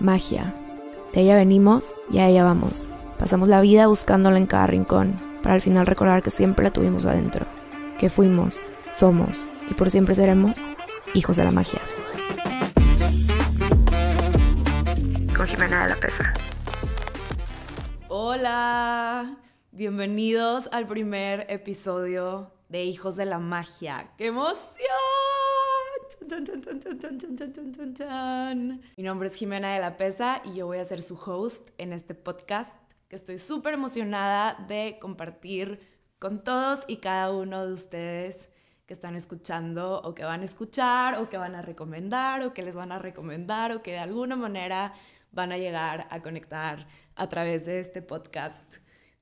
magia. De ella venimos y a ella vamos. Pasamos la vida buscándola en cada rincón, para al final recordar que siempre la tuvimos adentro, que fuimos, somos y por siempre seremos hijos de la magia. Con Jimena de la Pesa. Hola, bienvenidos al primer episodio de Hijos de la Magia. ¡Qué emoción! Mi nombre es Jimena de la Pesa y yo voy a ser su host en este podcast que estoy súper emocionada de compartir con todos y cada uno de ustedes que están escuchando o que van a escuchar o que van a recomendar o que les van a recomendar o que de alguna manera van a llegar a conectar a través de este podcast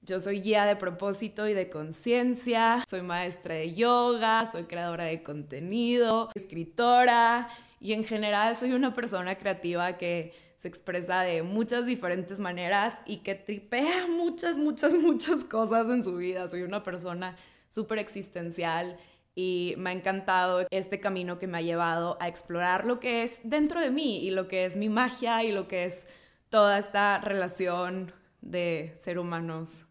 yo soy guía de propósito y de conciencia, soy maestra de yoga, soy creadora de contenido, escritora y en general soy una persona creativa que se expresa de muchas diferentes maneras y que tripea muchas, muchas, muchas cosas en su vida. Soy una persona súper existencial y me ha encantado este camino que me ha llevado a explorar lo que es dentro de mí y lo que es mi magia y lo que es toda esta relación de ser humanos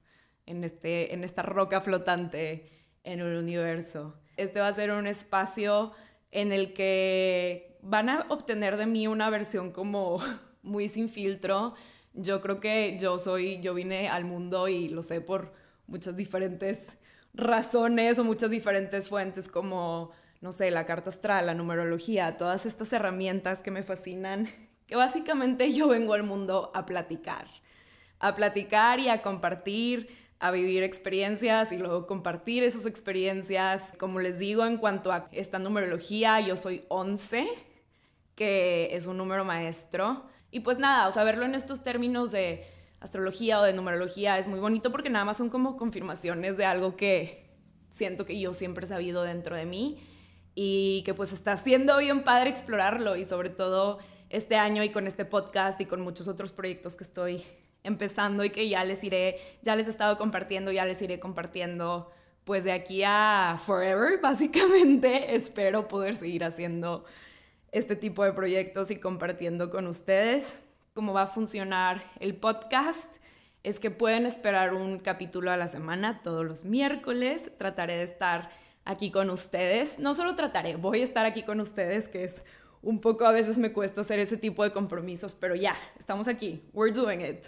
en, este, en esta roca flotante en el universo. Este va a ser un espacio en el que van a obtener de mí una versión como muy sin filtro. Yo creo que yo soy, yo vine al mundo y lo sé por muchas diferentes razones o muchas diferentes fuentes como, no sé, la carta astral, la numerología, todas estas herramientas que me fascinan, que básicamente yo vengo al mundo a platicar, a platicar y a compartir a vivir experiencias y luego compartir esas experiencias. Como les digo, en cuanto a esta numerología, yo soy 11, que es un número maestro. Y pues nada, o sea, verlo en estos términos de astrología o de numerología es muy bonito porque nada más son como confirmaciones de algo que siento que yo siempre he sabido dentro de mí y que pues está siendo bien padre explorarlo y sobre todo este año y con este podcast y con muchos otros proyectos que estoy empezando y que ya les iré, ya les he estado compartiendo, ya les iré compartiendo, pues de aquí a forever, básicamente, espero poder seguir haciendo este tipo de proyectos y compartiendo con ustedes cómo va a funcionar el podcast. Es que pueden esperar un capítulo a la semana todos los miércoles. Trataré de estar aquí con ustedes. No solo trataré, voy a estar aquí con ustedes, que es un poco a veces me cuesta hacer ese tipo de compromisos, pero ya, estamos aquí. We're doing it.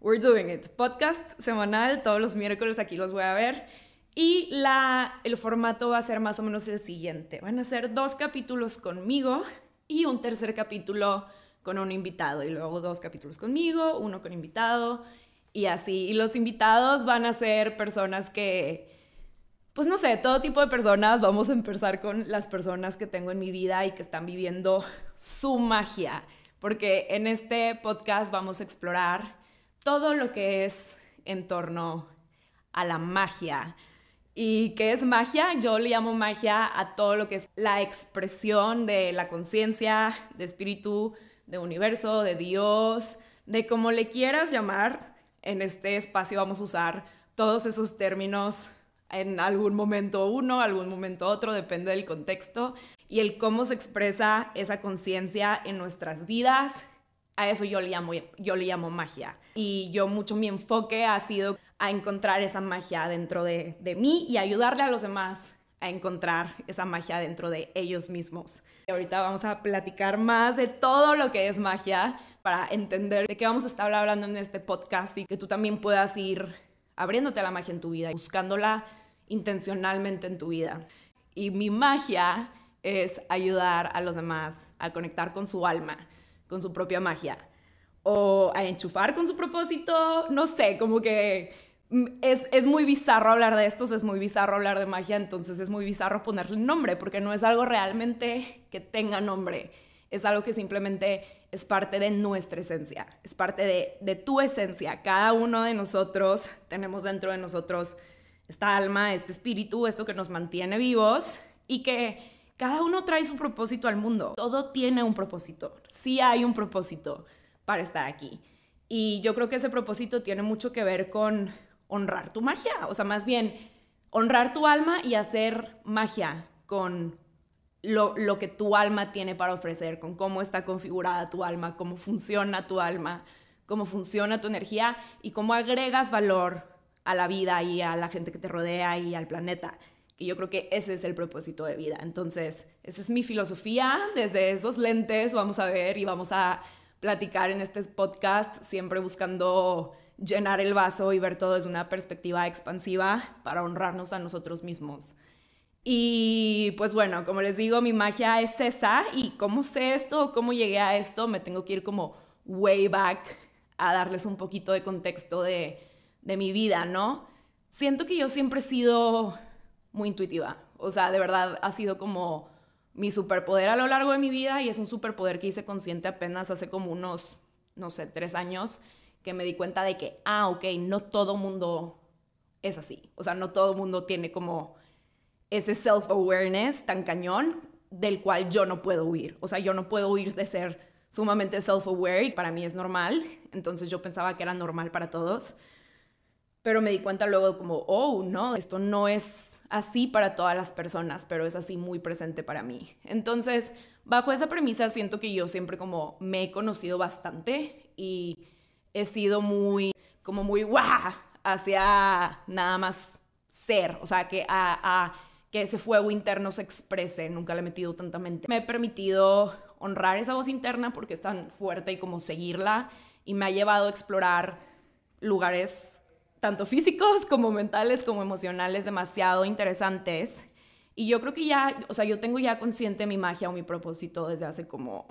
We're Doing It, podcast semanal, todos los miércoles aquí los voy a ver. Y la, el formato va a ser más o menos el siguiente. Van a ser dos capítulos conmigo y un tercer capítulo con un invitado. Y luego dos capítulos conmigo, uno con invitado y así. Y los invitados van a ser personas que, pues no sé, todo tipo de personas. Vamos a empezar con las personas que tengo en mi vida y que están viviendo su magia. Porque en este podcast vamos a explorar todo lo que es en torno a la magia. ¿Y qué es magia? Yo le llamo magia a todo lo que es la expresión de la conciencia, de espíritu, de universo, de Dios, de como le quieras llamar. En este espacio vamos a usar todos esos términos en algún momento uno, algún momento otro, depende del contexto, y el cómo se expresa esa conciencia en nuestras vidas, a eso yo le llamo, yo le llamo magia. Y yo mucho mi enfoque ha sido a encontrar esa magia dentro de, mí y ayudarle a los demás a encontrar esa magia dentro de ellos mismos. Y ahorita vamos a platicar más de todo lo que es magia para entender de qué vamos a estar hablando en este podcast y que tú también puedas ir abriéndote a la magia en tu vida, buscándola intencionalmente en tu vida. Y mi magia es ayudar a los demás a conectar con su alma con su propia magia o a enchufar con su propósito, no sé, como que mm, es, muy bizarro hablar de estos, es muy bizarro hablar de magia, entonces es muy bizarro ponerle nombre, porque no es algo realmente que tenga nombre, es algo que simplemente es parte de nuestra esencia, es parte de, de tu esencia. Cada uno de nosotros tenemos dentro de nosotros esta alma, este espíritu, esto que nos mantiene vivos y que cada uno trae su propósito al mundo. Todo tiene un propósito. Sí hay un propósito para estar aquí. Y yo creo que ese propósito tiene mucho que ver con honrar tu magia. O sea, más bien honrar tu alma y hacer magia con lo, lo, que tu alma tiene para ofrecer, con cómo está configurada tu alma, cómo funciona tu alma, cómo funciona tu energía y cómo agregas valor a la vida y a la gente que te rodea y al planeta. Y yo creo que ese es el propósito de vida. Entonces, esa es mi filosofía. Desde esos lentes vamos a ver y vamos a platicar en este podcast, siempre buscando llenar el vaso y ver todo desde una perspectiva expansiva para honrarnos a nosotros mismos. Y pues bueno, como les digo, mi magia es esa. Y cómo sé esto, cómo llegué a esto, me tengo que ir como way back a darles un poquito de contexto de, de mi vida, ¿no? Siento que yo siempre he sido muy intuitiva. O sea, de verdad ha sido como mi superpoder a lo largo de mi vida y es un superpoder que hice consciente apenas hace como unos, no sé, tres años, que me di cuenta de que, ah, ok, no todo mundo es así. O sea, no todo mundo tiene como ese self-awareness tan cañón del cual yo no puedo huir. O sea, yo no puedo huir de ser sumamente self-aware y para mí es normal. Entonces yo pensaba que era normal para todos. Pero me di cuenta luego como, oh, no, esto no es así para todas las personas, pero es así muy presente para mí. Entonces, bajo esa premisa siento que yo siempre como me he conocido bastante y he sido muy, como muy guau hacia nada más ser, o sea, que a, que ese fuego interno se exprese, nunca le he metido tanta mente. Me he permitido honrar esa voz interna porque es tan fuerte y como seguirla y me ha llevado a explorar lugares tanto físicos como mentales como emocionales demasiado interesantes. Y yo creo que ya, o sea, yo tengo ya consciente mi magia o mi propósito desde hace como,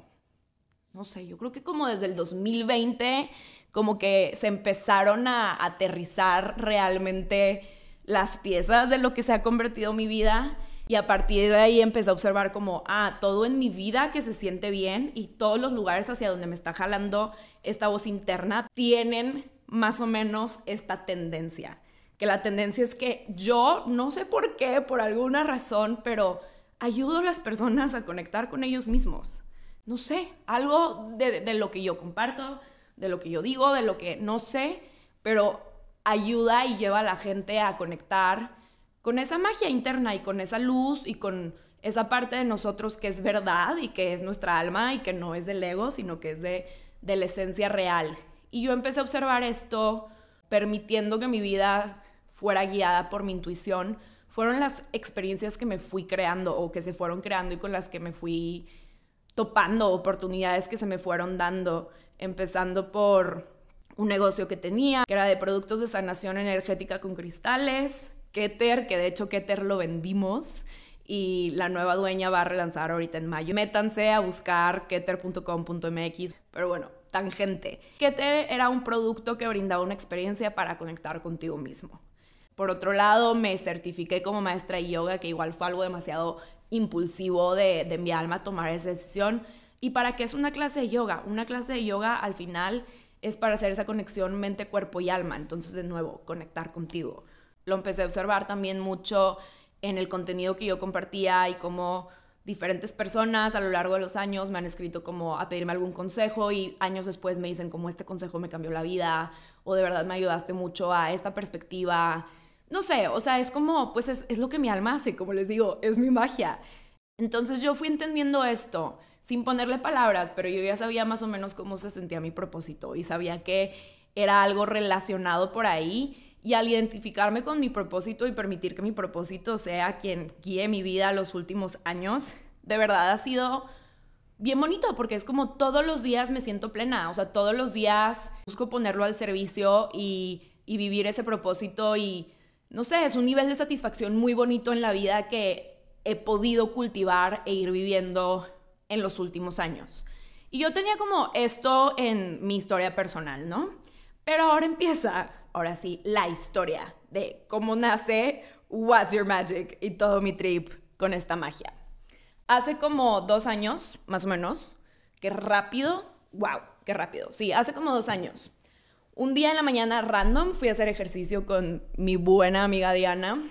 no sé, yo creo que como desde el 2020, como que se empezaron a aterrizar realmente las piezas de lo que se ha convertido mi vida. Y a partir de ahí empecé a observar como, ah, todo en mi vida que se siente bien y todos los lugares hacia donde me está jalando esta voz interna tienen más o menos esta tendencia. Que la tendencia es que yo, no sé por qué, por alguna razón, pero ayudo a las personas a conectar con ellos mismos. No sé, algo de, lo que yo comparto, de lo que yo digo, de lo que no sé, pero ayuda y lleva a la gente a conectar con esa magia interna y con esa luz y con esa parte de nosotros que es verdad y que es nuestra alma y que no es del ego, sino que es de la esencia real y yo empecé a observar esto permitiendo que mi vida fuera guiada por mi intuición. Fueron las experiencias que me fui creando o que se fueron creando y con las que me fui topando, oportunidades que se me fueron dando, empezando por un negocio que tenía, que era de productos de sanación energética con cristales, Keter, que de hecho Keter lo vendimos y la nueva dueña va a relanzar ahorita en mayo. Métanse a buscar keter.com.mx, pero bueno, Tangente. Keter era un producto que brindaba una experiencia para conectar contigo mismo. Por otro lado, me certifiqué como maestra de yoga, que igual fue algo demasiado impulsivo de, de mi alma tomar esa decisión. ¿Y para qué es una clase de yoga? Una clase de yoga al final es para hacer esa conexión mente, cuerpo y alma. Entonces, de nuevo, conectar contigo. Lo empecé a observar también mucho en el contenido que yo compartía y cómo diferentes personas a lo largo de los años me han escrito como a pedirme algún consejo y años después me dicen como este consejo me cambió la vida o de verdad me ayudaste mucho a esta perspectiva. No sé, o sea, es como, pues es, es lo que mi alma hace, como les digo, es mi magia. Entonces yo fui entendiendo esto sin ponerle palabras, pero yo ya sabía más o menos cómo se sentía mi propósito y sabía que era algo relacionado por ahí y al identificarme con mi propósito y permitir que mi propósito sea quien guíe mi vida los últimos años, de verdad ha sido bien bonito porque es como todos los días me siento plena, o sea, todos los días busco ponerlo al servicio y, vivir ese propósito y, no sé, es un nivel de satisfacción muy bonito en la vida que he podido cultivar e ir viviendo en los últimos años. Y yo tenía como esto en mi historia personal, ¿no? Pero ahora empieza ahora sí, la historia de cómo nace What's Your Magic y todo mi trip con esta magia. Hace como dos años, más o menos, que rápido, wow, qué rápido, sí, hace como dos años. Un día en la mañana random fui a hacer ejercicio con mi buena amiga Diana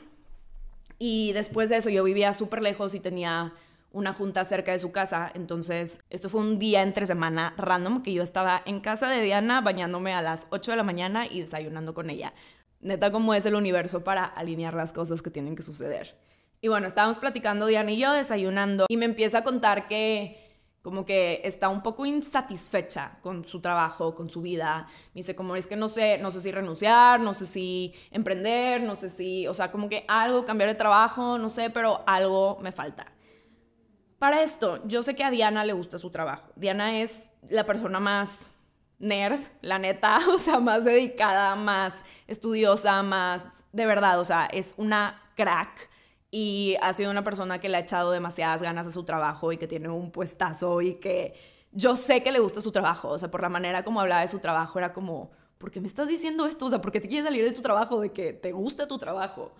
y después de eso yo vivía súper lejos y tenía una junta cerca de su casa. Entonces, esto fue un día entre semana random que yo estaba en casa de Diana bañándome a las 8 de la mañana y desayunando con ella. Neta, como es el universo para alinear las cosas que tienen que suceder. Y bueno, estábamos platicando Diana y yo, desayunando, y me empieza a contar que como que está un poco insatisfecha con su trabajo, con su vida. Me dice, como es que no sé, no sé si renunciar, no sé si emprender, no sé si, o sea, como que algo, cambiar de trabajo, no sé, pero algo me falta. Para esto, yo sé que a Diana le gusta su trabajo. Diana es la persona más nerd, la neta, o sea, más dedicada, más estudiosa, más de verdad, o sea, es una crack y ha sido una persona que le ha echado demasiadas ganas a su trabajo y que tiene un puestazo y que yo sé que le gusta su trabajo, o sea, por la manera como hablaba de su trabajo era como, ¿por qué me estás diciendo esto? O sea, ¿por qué te quieres salir de tu trabajo, de que te gusta tu trabajo?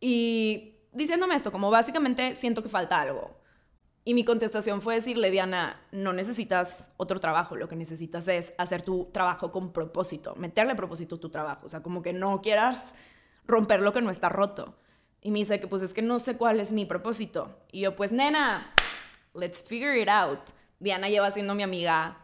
Y diciéndome esto, como básicamente siento que falta algo, y mi contestación fue decirle, Diana, no necesitas otro trabajo, lo que necesitas es hacer tu trabajo con propósito, meterle propósito a tu trabajo, o sea, como que no quieras romper lo que no está roto. Y me dice que pues es que no sé cuál es mi propósito. Y yo pues, nena, let's figure it out. Diana lleva siendo mi amiga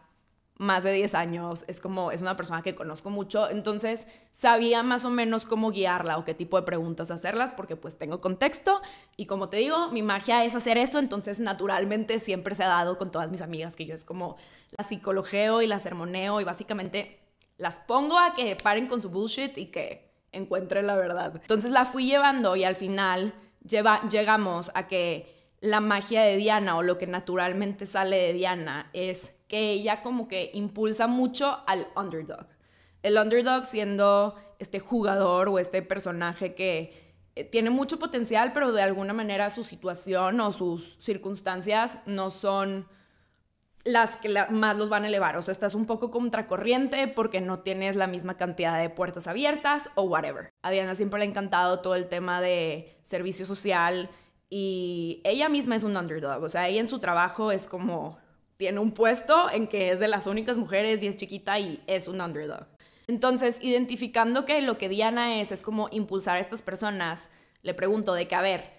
más de 10 años, es como, es una persona que conozco mucho, entonces sabía más o menos cómo guiarla o qué tipo de preguntas hacerlas, porque pues tengo contexto y como te digo, mi magia es hacer eso, entonces naturalmente siempre se ha dado con todas mis amigas, que yo es como la psicologeo y la sermoneo y básicamente las pongo a que paren con su bullshit y que encuentren la verdad. Entonces la fui llevando y al final llegamos a que la magia de Diana o lo que naturalmente sale de Diana es que ella como que impulsa mucho al underdog. El underdog siendo este jugador o este personaje que eh, tiene mucho potencial, pero de alguna manera su situación o sus circunstancias no son las que más los van a elevar. O sea, estás un poco contracorriente porque no tienes la misma cantidad de puertas abiertas o whatever. A Diana siempre le ha encantado todo el tema de servicio social y ella misma es un underdog. O sea, ella en su trabajo es como tiene un puesto en que es de las únicas mujeres y es chiquita y es un underdog. Entonces, identificando que lo que Diana es es como impulsar a estas personas, le pregunto de que, a ver,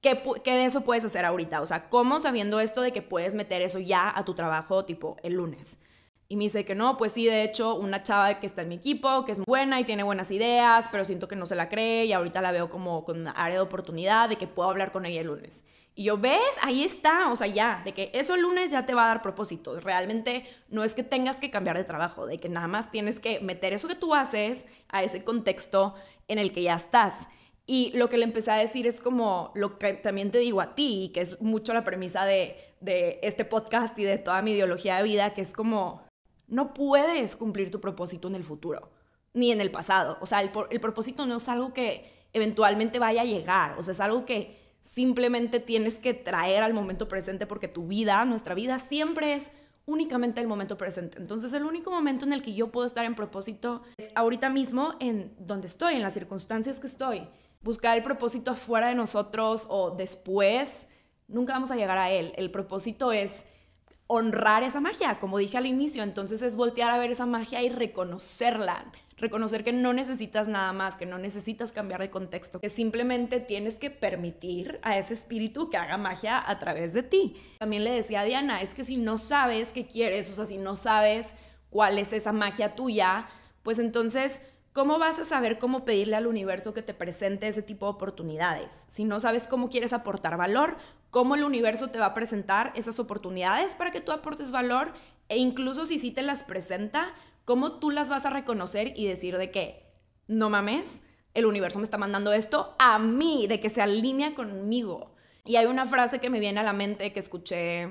¿qué, de eso puedes hacer ahorita? O sea, ¿cómo sabiendo esto de que puedes meter eso ya a tu trabajo tipo el lunes? Y me dice que no, pues sí, de hecho, una chava que está en mi equipo, que es buena y tiene buenas ideas, pero siento que no se la cree y ahorita la veo como con área de oportunidad de que puedo hablar con ella el lunes. Y yo, ¿ves? Ahí está, o sea, ya, de que eso el lunes ya te va a dar propósito. Realmente no es que tengas que cambiar de trabajo, de que nada más tienes que meter eso que tú haces a ese contexto en el que ya estás. Y lo que le empecé a decir es como lo que también te digo a ti, que es mucho la premisa de, este podcast y de toda mi ideología de vida, que es como, no puedes cumplir tu propósito en el futuro, ni en el pasado. O sea, el, el propósito no es algo que eventualmente vaya a llegar, o sea, es algo que simplemente tienes que traer al momento presente porque tu vida, nuestra vida, siempre es únicamente el momento presente. Entonces el único momento en el que yo puedo estar en propósito es ahorita mismo en donde estoy, en las circunstancias que estoy. Buscar el propósito afuera de nosotros o después, nunca vamos a llegar a él. El propósito es honrar esa magia, como dije al inicio. Entonces es voltear a ver esa magia y reconocerla, reconocer que no necesitas nada más, que no necesitas cambiar de contexto, que simplemente tienes que permitir a ese espíritu que haga magia a través de ti. También le decía a Diana, es que si no sabes qué quieres, o sea, si no sabes cuál es esa magia tuya, pues entonces, ¿cómo vas a saber cómo pedirle al universo que te presente ese tipo de oportunidades? Si no sabes cómo quieres aportar valor, ¿cómo el universo te va a presentar esas oportunidades para que tú aportes valor? E incluso si sí te las presenta, ¿Cómo tú las vas a reconocer y decir de qué? no mames, el universo me está mandando esto a mí, de que se alinea conmigo? Y hay una frase que me viene a la mente que escuché,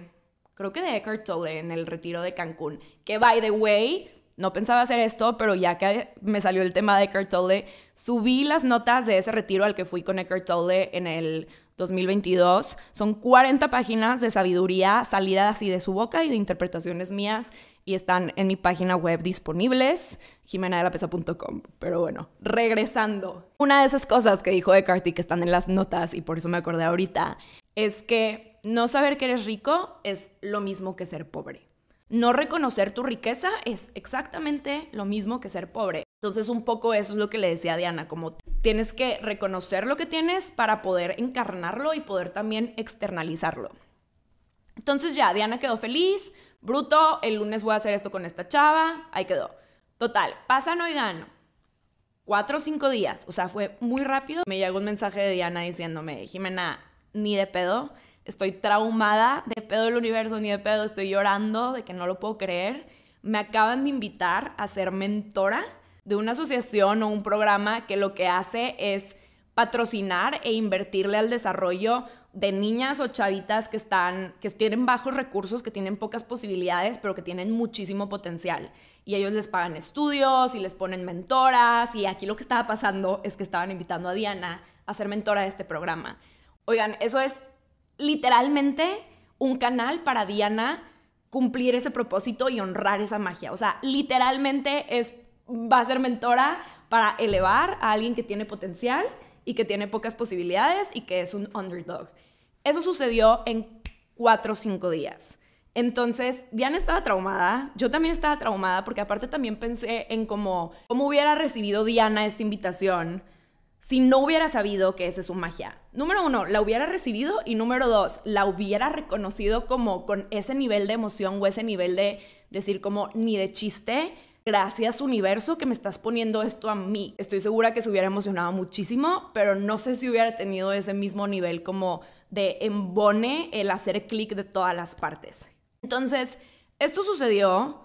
creo que de Eckhart Tolle en el retiro de Cancún, que by the way, no pensaba hacer esto, pero ya que me salió el tema de Eckhart Tolle, subí las notas de ese retiro al que fui con Eckhart Tolle en el 2022. Son 40 páginas de sabiduría salidas así de su boca y de interpretaciones mías y están en mi página web disponibles, jimenadelaPesa.com. Pero bueno, regresando. Una de esas cosas que dijo Eckhart y que están en las notas y por eso me acordé ahorita, es que no saber que eres rico es lo mismo que ser pobre. No reconocer tu riqueza es exactamente lo mismo que ser pobre. Entonces un poco eso es lo que le decía a Diana, como tienes que reconocer lo que tienes para poder encarnarlo y poder también externalizarlo. Entonces ya, Diana quedó feliz, bruto, el lunes voy a hacer esto con esta chava, ahí quedó. Total, pasan, gano. cuatro o cinco días, o sea, fue muy rápido. Me llegó un mensaje de Diana diciéndome, Jimena, ni de pedo, estoy traumada, de pedo el universo, ni de pedo, estoy llorando, de que no lo puedo creer. Me acaban de invitar a ser mentora de una asociación o un programa que lo que hace es patrocinar e invertirle al desarrollo de niñas o chavitas que están, que tienen bajos recursos, que tienen pocas posibilidades, pero que tienen muchísimo potencial. Y ellos les pagan estudios y les ponen mentoras. Y aquí lo que estaba pasando es que estaban invitando a Diana a ser mentora de este programa. Oigan, eso es literalmente un canal para Diana cumplir ese propósito y honrar esa magia. O sea, literalmente es, va a ser mentora para elevar a alguien que tiene potencial y que tiene pocas posibilidades y que es un underdog. Eso sucedió en cuatro o cinco días. Entonces, Diana estaba traumada, yo también estaba traumada, porque aparte también pensé en cómo, hubiera recibido Diana esta invitación si no hubiera sabido que ese es su magia. Número uno, la hubiera recibido y número dos, la hubiera reconocido como con ese nivel de emoción o ese nivel de decir como ni de chiste, gracias universo que me estás poniendo esto a mí. Estoy segura que se hubiera emocionado muchísimo, pero no sé si hubiera tenido ese mismo nivel como de embone el hacer clic de todas las partes. Entonces, esto sucedió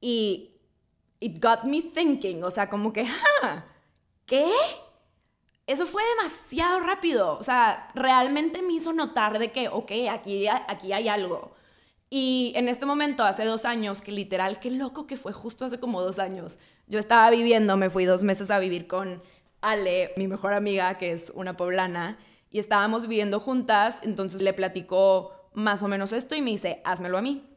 y it got me thinking, o sea, como que, ah, ¿qué? Eso fue demasiado rápido, o sea, realmente me hizo notar de que, ok, aquí, aquí hay algo. Y en este momento, hace dos años, que literal, qué loco que fue justo hace como dos años, yo estaba viviendo, me fui dos meses a vivir con Ale, mi mejor amiga, que es una poblana, y estábamos viviendo juntas, entonces le platicó más o menos esto y me dice, hazmelo a mí.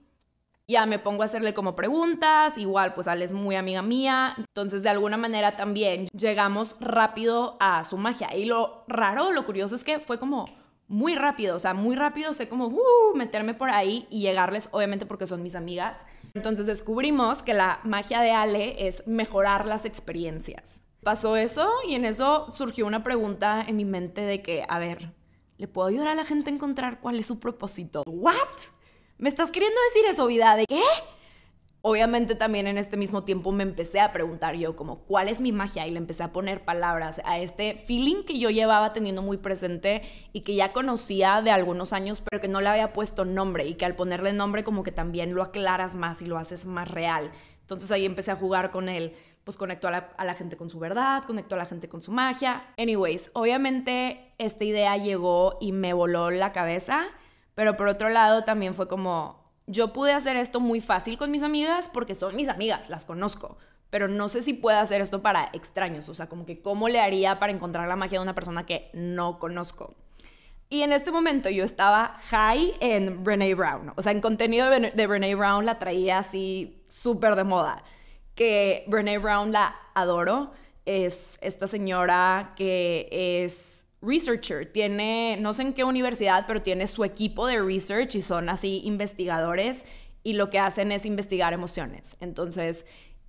Ya me pongo a hacerle como preguntas, igual pues Ale es muy amiga mía, entonces de alguna manera también llegamos rápido a su magia. Y lo raro, lo curioso es que fue como muy rápido, o sea, muy rápido sé como uh, meterme por ahí y llegarles, obviamente porque son mis amigas. Entonces descubrimos que la magia de Ale es mejorar las experiencias pasó eso y en eso surgió una pregunta en mi mente de que, a ver, ¿le puedo ayudar a la gente a encontrar cuál es su propósito? ¿What? ¿Me estás queriendo decir eso, vida? ¿De qué? Obviamente también en este mismo tiempo me empecé a preguntar yo como, ¿cuál es mi magia? Y le empecé a poner palabras a este feeling que yo llevaba teniendo muy presente y que ya conocía de algunos años, pero que no le había puesto nombre y que al ponerle nombre como que también lo aclaras más y lo haces más real. Entonces ahí empecé a jugar con él pues conectó a la, gente con su verdad, conectó a la gente con su magia. Anyways, obviamente esta idea llegó y me voló la cabeza, pero por otro lado también fue como, yo pude hacer esto muy fácil con mis amigas porque son mis amigas, las conozco pero no sé si puedo hacer esto para extraños, o sea, como que cómo le haría para encontrar la magia de una persona que no conozco. Y en este momento yo estaba high en Brene Brown, o sea, en contenido de Renee Brown la traía así súper de moda que Brene Brown la adoro. Es esta señora que es researcher, tiene, no sé en qué universidad, pero tiene su equipo de research y son así investigadores y lo que hacen es investigar emociones. Entonces,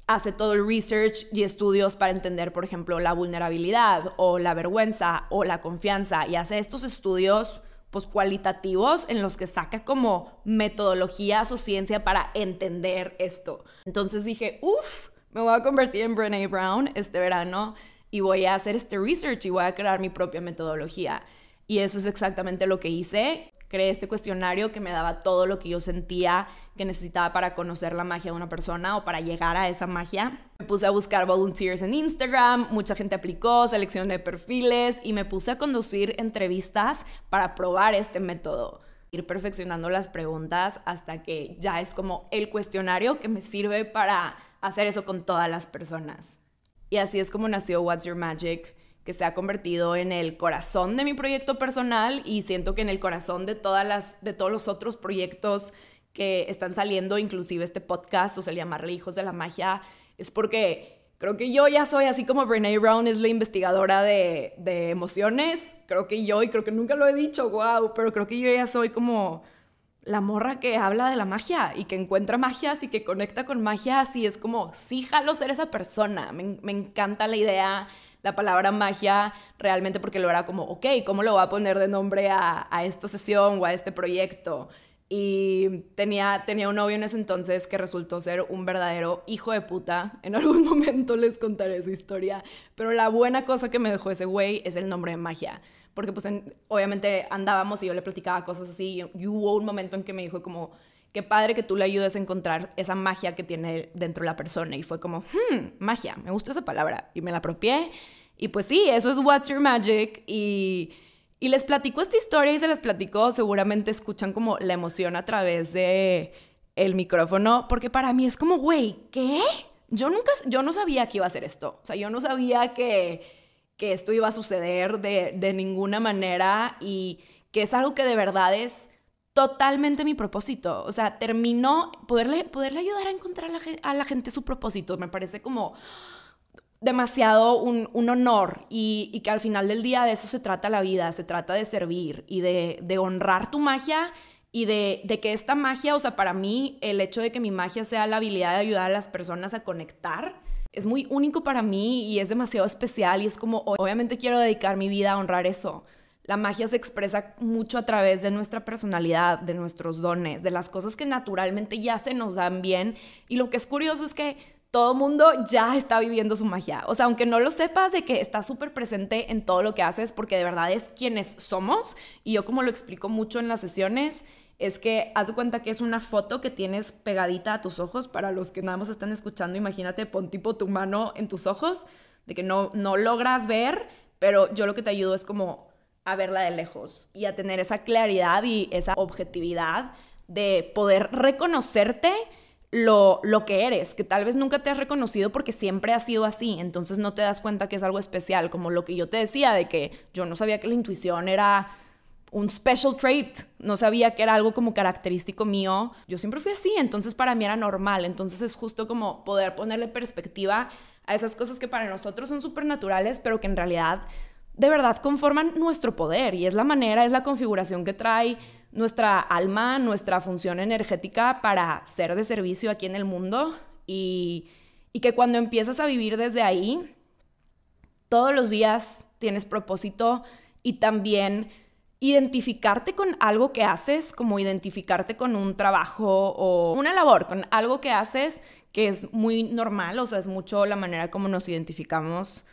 hace todo el research y estudios para entender, por ejemplo, la vulnerabilidad o la vergüenza o la confianza y hace estos estudios pues cualitativos en los que saca como metodología su ciencia para entender esto. Entonces dije, uff, me voy a convertir en Brene Brown este verano y voy a hacer este research y voy a crear mi propia metodología. Y eso es exactamente lo que hice creé este cuestionario que me daba todo lo que yo sentía que necesitaba para conocer la magia de una persona o para llegar a esa magia. Me puse a buscar volunteers en Instagram, mucha gente aplicó, selección de perfiles y me puse a conducir entrevistas para probar este método. Ir perfeccionando las preguntas hasta que ya es como el cuestionario que me sirve para hacer eso con todas las personas. Y así es como nació What's Your Magic que se ha convertido en el corazón de mi proyecto personal y siento que en el corazón de todas las de todos los otros proyectos que están saliendo, inclusive este podcast, o sea, el llamarle Hijos de la Magia, es porque creo que yo ya soy así como Brene Brown es la investigadora de, emociones, creo que yo, y creo que nunca lo he dicho, wow, pero creo que yo ya soy como la morra que habla de la magia y que encuentra magias y que conecta con magias así es como, sí, jalo ser esa persona, me, me encanta la idea la palabra magia realmente porque lo era como, ok, ¿cómo lo voy a poner de nombre a, esta sesión o a este proyecto? Y tenía, tenía un novio en ese entonces que resultó ser un verdadero hijo de puta. En algún momento les contaré esa historia. Pero la buena cosa que me dejó ese güey es el nombre de magia. Porque pues obviamente andábamos y yo le platicaba cosas así. Y, hubo un momento en que me dijo como, qué padre que tú le ayudes a encontrar esa magia que tiene dentro la persona. Y fue como, hmm, magia, me gusta esa palabra. Y me la apropié. Y pues sí, eso es What's Your Magic. Y, y les platico esta historia y se les platico. Seguramente escuchan como la emoción a través de el micrófono, porque para mí es como, güey, ¿qué? Yo nunca, yo no sabía que iba a hacer esto. O sea, yo no sabía que, que esto iba a suceder de, de ninguna manera y que es algo que de verdad es totalmente mi propósito. O sea, terminó poderle, poderle ayudar a encontrar a la, gente su propósito. Me parece como demasiado un, honor y, que al final del día de eso se trata la vida, se trata de servir y de, honrar tu magia y de, de, que esta magia, o sea, para mí el hecho de que mi magia sea la habilidad de ayudar a las personas a conectar, es muy único para mí y es demasiado especial y es como, obviamente quiero dedicar mi vida a honrar eso. La magia se expresa mucho a través de nuestra personalidad, de nuestros dones, de las cosas que naturalmente ya se nos dan bien. Y lo que es curioso es que todo mundo ya está viviendo su magia. O sea, aunque no lo sepas, de que está súper presente en todo lo que haces, porque de verdad es quienes somos. Y yo como lo explico mucho en las sesiones, es que haz cuenta que es una foto que tienes pegadita a tus ojos. Para los que nada más están escuchando, imagínate, pon tipo tu mano en tus ojos, de que no, no logras ver, pero yo lo que te ayudo es como a verla de lejos y a tener esa claridad y esa objetividad de poder reconocerte lo, lo que eres, que tal vez nunca te has reconocido porque siempre has sido así, entonces no te das cuenta que es algo especial, como lo que yo te decía, de que yo no sabía que la intuición era un special trait. No sabía que era algo como característico mío. Yo siempre fui así, entonces para mí era normal. Entonces es justo como poder ponerle perspectiva a esas cosas que para nosotros son supernaturales, pero que en realidad de verdad conforman nuestro poder y es la manera, es la configuración que trae nuestra alma, nuestra función energética para ser de servicio aquí en el mundo y, que cuando empiezas a vivir desde ahí, todos los días tienes propósito y también identificarte con algo que haces, como identificarte con un trabajo o una labor, con algo que haces que es muy normal, o sea, es mucho la manera como nos identificamos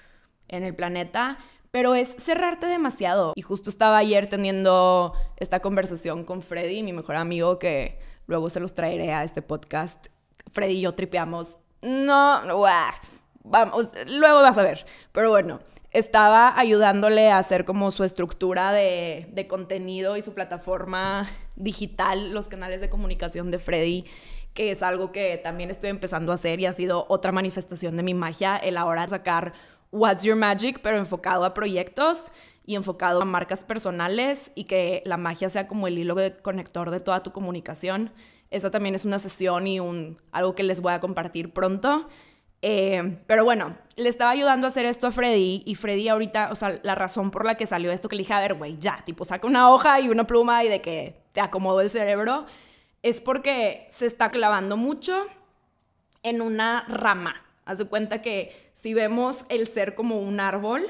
en el planeta pero es cerrarte demasiado. Y justo estaba ayer teniendo esta conversación con Freddy, mi mejor amigo, que luego se los traeré a este podcast. Freddy y yo tripeamos. No, wow. vamos, luego vas a ver. Pero bueno, estaba ayudándole a hacer como su estructura de, de contenido y su plataforma digital, los canales de comunicación de Freddy que es algo que también estoy empezando a hacer y ha sido otra manifestación de mi magia, el ahora sacar What's Your Magic, pero enfocado a proyectos y enfocado a marcas personales y que la magia sea como el hilo de conector de toda tu comunicación. Esa también es una sesión y algo que les voy a compartir pronto. Eh, pero bueno, le estaba ayudando a hacer esto a Freddy y Freddy ahorita, o sea, la razón por la que salió esto, que le dije, a ver, güey, ya, tipo, saca una hoja y una pluma y de que te acomodo el cerebro, es porque se está clavando mucho en una rama Haz de cuenta que si vemos el ser como un árbol,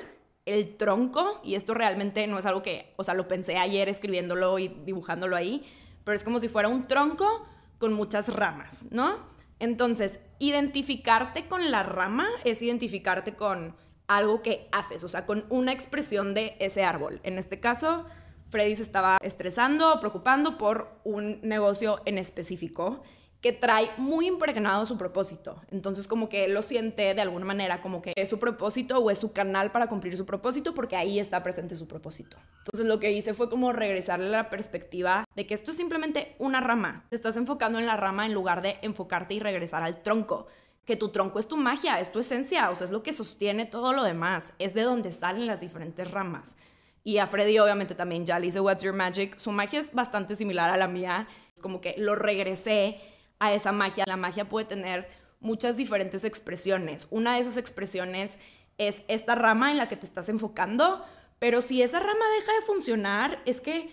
el tronco, y esto realmente no es algo que, o sea, lo pensé ayer escribiéndolo y dibujándolo ahí, pero es como si fuera un tronco con muchas ramas, ¿no? Entonces, identificarte con la rama es identificarte con algo que haces, o sea, con una expresión de ese árbol. En este caso, Freddy se estaba estresando, preocupando por un negocio en específico que trae muy impregnado su propósito. Entonces como que lo siente de alguna manera como que es su propósito o es su canal para cumplir su propósito porque ahí está presente su propósito. Entonces lo que hice fue como regresarle la perspectiva de que esto es simplemente una rama. Te estás enfocando en la rama en lugar de enfocarte y regresar al tronco. Que tu tronco es tu magia, es tu esencia, o sea, es lo que sostiene todo lo demás, es de donde salen las diferentes ramas. Y a Freddy obviamente también ya le hice What's Your Magic. Su magia es bastante similar a la mía. Es como que lo regresé a esa magia. La magia puede tener muchas diferentes expresiones. Una de esas expresiones es esta rama en la que te estás enfocando, pero si esa rama deja de funcionar, es que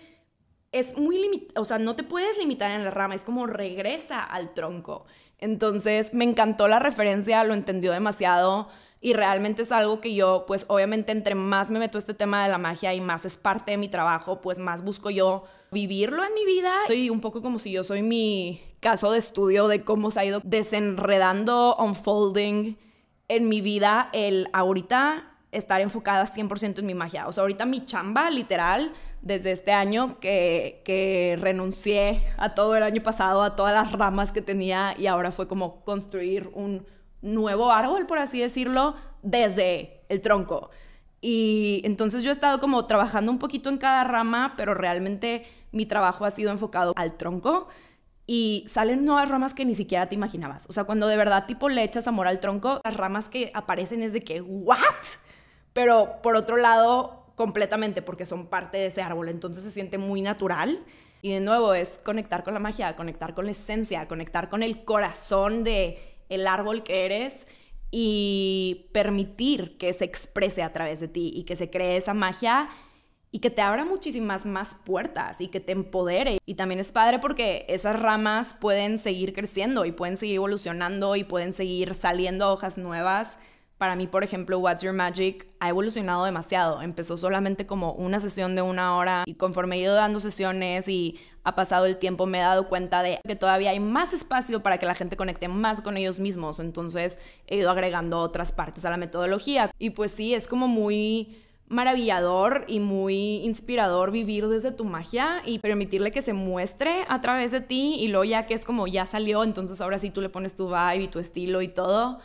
es muy limitado, o sea, no te puedes limitar en la rama, es como regresa al tronco. Entonces, me encantó la referencia, lo entendió demasiado. Y realmente es algo que yo, pues obviamente entre más me meto a este tema de la magia y más es parte de mi trabajo, pues más busco yo vivirlo en mi vida. Soy un poco como si yo soy mi caso de estudio de cómo se ha ido desenredando, unfolding en mi vida el ahorita estar enfocada 100% en mi magia. O sea, ahorita mi chamba, literal, desde este año que, que renuncié a todo el año pasado, a todas las ramas que tenía y ahora fue como construir un nuevo árbol, por así decirlo, desde el tronco. Y entonces yo he estado como trabajando un poquito en cada rama, pero realmente mi trabajo ha sido enfocado al tronco y salen nuevas ramas que ni siquiera te imaginabas. O sea, cuando de verdad tipo le echas amor al tronco, las ramas que aparecen es de que, ¿what? Pero por otro lado, completamente, porque son parte de ese árbol, entonces se siente muy natural. Y de nuevo es conectar con la magia, conectar con la esencia, conectar con el corazón de el árbol que eres y permitir que se exprese a través de ti y que se cree esa magia y que te abra muchísimas más puertas y que te empodere. Y también es padre porque esas ramas pueden seguir creciendo y pueden seguir evolucionando y pueden seguir saliendo hojas nuevas para mí, por ejemplo, What's Your Magic ha evolucionado demasiado. Empezó solamente como una sesión de una hora y conforme he ido dando sesiones y ha pasado el tiempo me he dado cuenta de que todavía hay más espacio para que la gente conecte más con ellos mismos. Entonces he ido agregando otras partes a la metodología. Y pues sí, es como muy maravillador y muy inspirador vivir desde tu magia y permitirle que se muestre a través de ti y luego ya que es como ya salió, entonces ahora sí tú le pones tu vibe y tu estilo y todo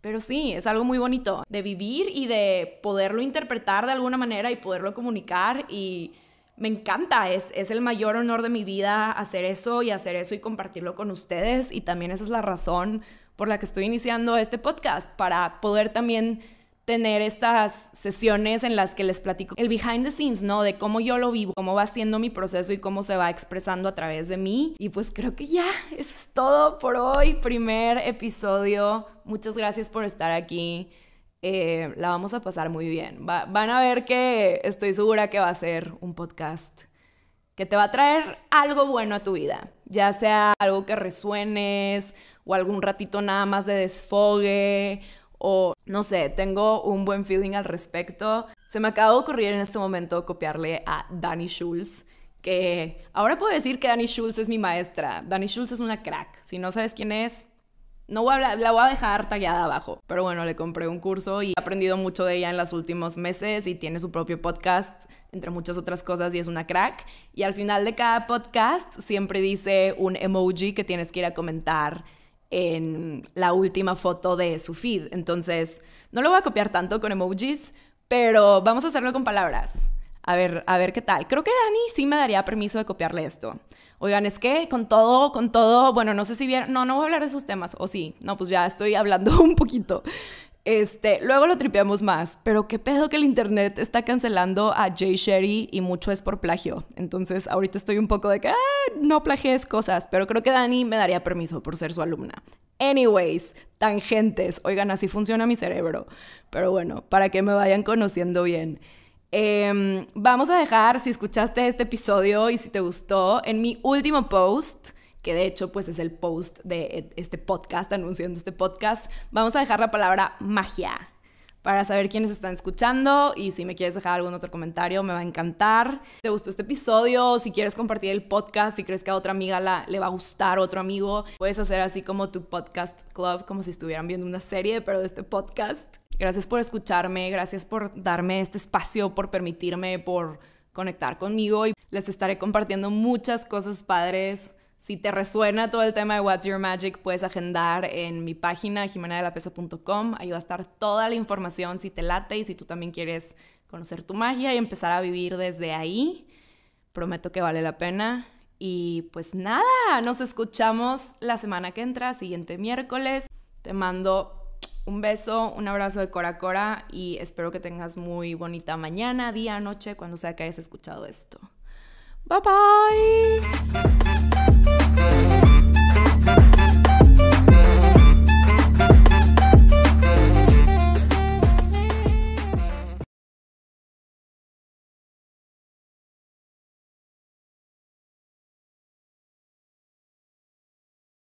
pero sí, es algo muy bonito de vivir y de poderlo interpretar de alguna manera y poderlo comunicar y me encanta, es, es el mayor honor de mi vida hacer eso y hacer eso y compartirlo con ustedes y también esa es la razón por la que estoy iniciando este podcast, para poder también tener estas sesiones en las que les platico el behind the scenes, ¿no? De cómo yo lo vivo, cómo va siendo mi proceso y cómo se va expresando a través de mí. Y pues creo que ya, eso es todo por hoy, primer episodio. Muchas gracias por estar aquí. Eh, la vamos a pasar muy bien. van a ver que estoy segura que va a ser un podcast que te va a traer algo bueno a tu vida, ya sea algo que resuenes o algún ratito nada más de desfogue o no sé, tengo un buen feeling al respecto. Se me acabó de ocurrir en este momento copiarle a Dani Schulz, que ahora puedo decir que Dani Schulz es mi maestra. Dani Schulz es una crack. Si no sabes quién es, no voy a, la voy a dejar tallada abajo. Pero bueno, le compré un curso y he aprendido mucho de ella en los últimos meses y tiene su propio podcast, entre muchas otras cosas, y es una crack. Y al final de cada podcast siempre dice un emoji que tienes que ir a comentar en la última foto de su feed. Entonces, no lo voy a copiar tanto con emojis, pero vamos a hacerlo con palabras. A ver, a ver qué tal. Creo que Dani sí me daría permiso de copiarle esto. Oigan, es que con todo, con todo, bueno, no sé si vieron, no, no voy a hablar de esos temas, o sí, no, pues ya estoy hablando un poquito. Este, luego lo tripeamos más, pero qué pedo que el internet está cancelando a Jay Sherry y mucho es por plagio. Entonces, ahorita estoy un poco de que ah, no plagies cosas, pero creo que Dani me daría permiso por ser su alumna. Anyways, tangentes. Oigan, así funciona mi cerebro. Pero bueno, para que me vayan conociendo bien. Em, vamos a dejar, si escuchaste este episodio y si te gustó, en mi último post que de hecho pues es el post de e, este podcast, anunciando este podcast, vamos a dejar la palabra magia para saber quiénes están escuchando y si me quieres dejar algún otro comentario, me va a encantar. te gustó este episodio, si quieres compartir el podcast, si crees que a otra amiga le va a gustar, otro amigo, puedes hacer así como tu podcast club, como si estuvieran viendo una serie, pero de este podcast. Gracias por escucharme, gracias por darme este espacio, por permitirme, por conectar conmigo y les estaré compartiendo muchas cosas padres si te resuena todo el tema de What's Your Magic, puedes agendar en mi página jimenadelapesa.com. Ahí va a estar toda la información si te late y si tú también quieres conocer tu magia y empezar a vivir desde ahí. Prometo que vale la pena. Y pues nada, nos escuchamos la semana que entra, siguiente miércoles. Te mando un beso, un abrazo de Cora Cora y espero que tengas muy bonita mañana, día, noche, cuando sea que hayas escuchado esto. Bye bye.